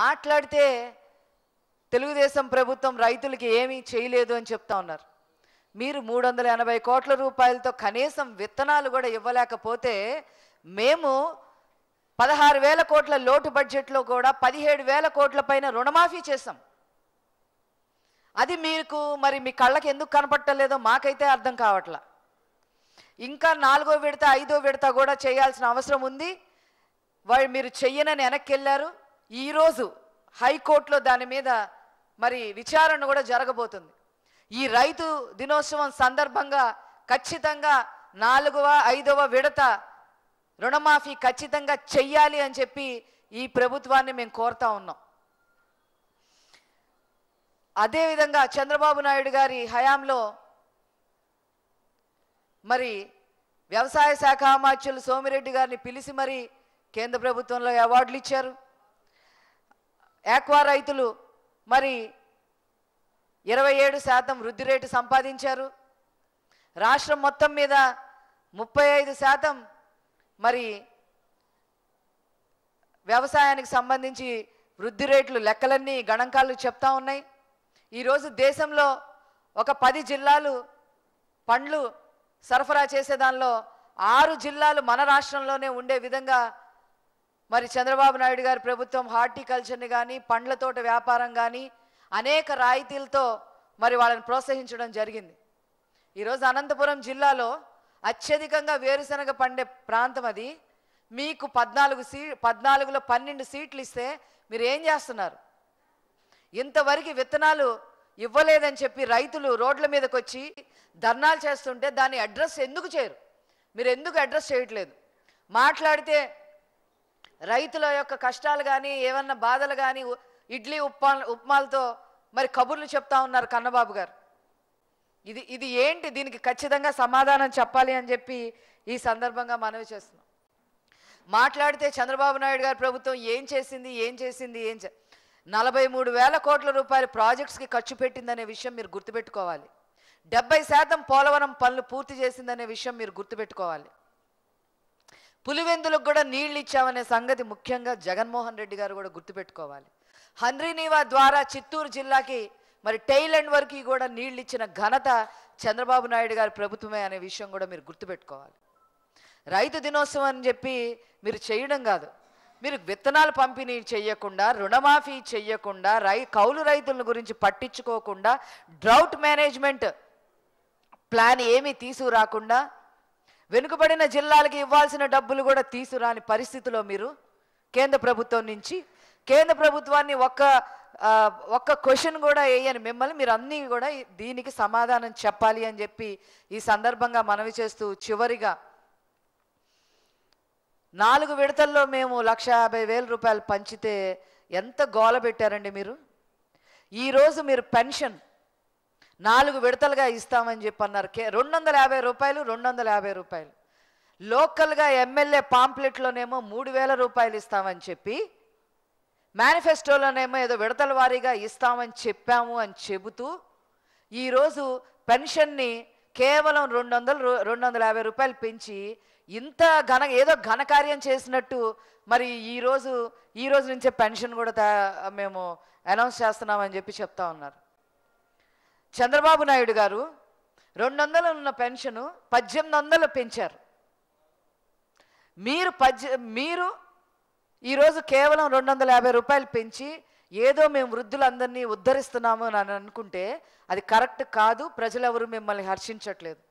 మాట్లాడితే తెలుగుదేశం ప్రభుత్వం రైతులకి ఏమీ చేయలేదు అని చెప్తా ఉన్నారు మీరు మూడు వందల ఎనభై కోట్ల రూపాయలతో కనీసం విత్తనాలు కూడా ఇవ్వలేకపోతే మేము పదహారు వేల కోట్ల లోటు బడ్జెట్లో కూడా పదిహేడు వేల కోట్ల పైన రుణమాఫీ చేశాం అది మీకు మరి మీ కళ్ళకి ఎందుకు కనపట్టలేదో మాకైతే అర్థం కావట్లా ఇంకా నాలుగో విడత ఐదో విడత కూడా చేయాల్సిన అవసరం ఉంది వాళ్ళు మీరు చెయ్యనని వెనక్కి వెళ్ళారు ఈరోజు హైకోర్టులో దాని మీద మరి విచారణ కూడా జరగబోతుంది ఈ రైతు దినోత్సవం సందర్భంగా ఖచ్చితంగా నాలుగవ ఐదవ విడత రుణమాఫీ ఖచ్చితంగా చెయ్యాలి అని చెప్పి ఈ ప్రభుత్వాన్ని మేము కోరుతా ఉన్నాం అదేవిధంగా చంద్రబాబు నాయుడు గారి హయాంలో మరి వ్యవసాయ శాఖ అమాత్యులు సోమిరెడ్డి గారిని పిలిచి మరి కేంద్ర ప్రభుత్వంలో అవార్డులు ఇచ్చారు యాక్వా రైతులు మరి ఇరవై ఏడు శాతం వృద్ధి రేటు సంపాదించారు రాష్ట్రం మొత్తం మీద ముప్పై ఐదు శాతం మరి వ్యవసాయానికి సంబంధించి వృద్ధి రేట్లు లెక్కలన్నీ గణాంకాలు చెప్తా ఉన్నాయి ఈరోజు దేశంలో ఒక పది జిల్లాలు పండ్లు సరఫరా చేసే దానిలో ఆరు జిల్లాలు మన రాష్ట్రంలోనే ఉండే విధంగా మరి చంద్రబాబు నాయుడు గారి ప్రభుత్వం హార్టికల్చర్ని కానీ పండ్ల తోట వ్యాపారం కానీ అనేక రాయితీలతో మరి వాళ్ళని ప్రోత్సహించడం జరిగింది ఈరోజు అనంతపురం జిల్లాలో అత్యధికంగా వేరుశనగ పండే ప్రాంతం అది మీకు పద్నాలుగు సీ పద్నాలుగులో పన్నెండు సీట్లు ఇస్తే మీరు ఏం చేస్తున్నారు ఇంతవరకు విత్తనాలు ఇవ్వలేదని చెప్పి రైతులు రోడ్ల మీదకి వచ్చి ధర్నాలు చేస్తుంటే దాని అడ్రస్ ఎందుకు చేయరు మీరు ఎందుకు అడ్రస్ చేయట్లేదు మాట్లాడితే రైతుల యొక్క కష్టాలు కానీ ఏమన్నా బాధలు కానీ ఇడ్లీ ఉప్మా ఉప్మాలతో మరి కబుర్లు చెప్తా ఉన్నారు కన్నబాబు గారు ఇది ఇది ఏంటి దీనికి ఖచ్చితంగా సమాధానం చెప్పాలి అని చెప్పి ఈ సందర్భంగా మనవి చేస్తున్నాం మాట్లాడితే చంద్రబాబు నాయుడు గారు ప్రభుత్వం ఏం చేసింది ఏం చేసింది ఏం చే నలభై మూడు వేల కోట్ల రూపాయలు ప్రాజెక్ట్స్కి ఖర్చు పెట్టిందనే విషయం మీరు గుర్తుపెట్టుకోవాలి డెబ్బై శాతం పోలవరం పనులు పూర్తి చేసిందనే విషయం మీరు గుర్తుపెట్టుకోవాలి పులివెందులకు కూడా నీళ్ళు ఇచ్చామనే సంగతి ముఖ్యంగా జగన్మోహన్ రెడ్డి గారు కూడా గుర్తుపెట్టుకోవాలి హన్రీనీవా ద్వారా చిత్తూరు జిల్లాకి మరి అండ్ వరకు కూడా నీళ్ళు ఇచ్చిన ఘనత చంద్రబాబు నాయుడు గారి ప్రభుత్వమే అనే విషయం కూడా మీరు గుర్తుపెట్టుకోవాలి రైతు దినోత్సవం అని చెప్పి మీరు చేయడం కాదు మీరు విత్తనాలు పంపిణీ చేయకుండా రుణమాఫీ చేయకుండా రై కౌలు రైతుల గురించి పట్టించుకోకుండా డ్రౌట్ మేనేజ్మెంట్ ప్లాన్ ఏమీ తీసుకురాకుండా వెనుకబడిన జిల్లాలకి ఇవ్వాల్సిన డబ్బులు కూడా తీసుకురాని పరిస్థితిలో మీరు కేంద్ర ప్రభుత్వం నుంచి కేంద్ర ప్రభుత్వాన్ని ఒక్క ఒక్క క్వశ్చన్ కూడా వేయని మిమ్మల్ని మీరు అన్నీ కూడా దీనికి సమాధానం చెప్పాలి అని చెప్పి ఈ సందర్భంగా మనవి చేస్తూ చివరిగా నాలుగు విడతల్లో మేము లక్ష యాభై వేల రూపాయలు పంచితే ఎంత గోల పెట్టారండి మీరు ఈరోజు మీరు పెన్షన్ నాలుగు విడతలుగా ఇస్తామని చెప్పి అన్నారు కే రెండు వందల యాభై రూపాయలు రెండు వందల యాభై రూపాయలు లోకల్గా ఎమ్మెల్యే పాంప్లెట్లోనేమో మూడు వేల రూపాయలు ఇస్తామని చెప్పి మేనిఫెస్టోలోనేమో ఏదో విడతల వారీగా ఇస్తామని చెప్పాము అని చెబుతూ ఈరోజు పెన్షన్ని కేవలం రెండు వందల రెండు వందల యాభై రూపాయలు పెంచి ఇంత ఘన ఏదో ఘనకార్యం చేసినట్టు మరి ఈరోజు ఈరోజు నుంచే పెన్షన్ కూడా మేము అనౌన్స్ చేస్తున్నామని చెప్పి చెప్తా ఉన్నారు చంద్రబాబు నాయుడు గారు రెండు వందలు ఉన్న పెన్షను పద్దెనిమిది వందలు పెంచారు మీరు పద్దె మీరు ఈరోజు కేవలం రెండు వందల యాభై రూపాయలు పెంచి ఏదో మేము వృద్ధులందరినీ ఉద్ధరిస్తున్నాము అని అనుకుంటే అది కరెక్ట్ కాదు ప్రజలెవరూ మిమ్మల్ని హర్షించట్లేదు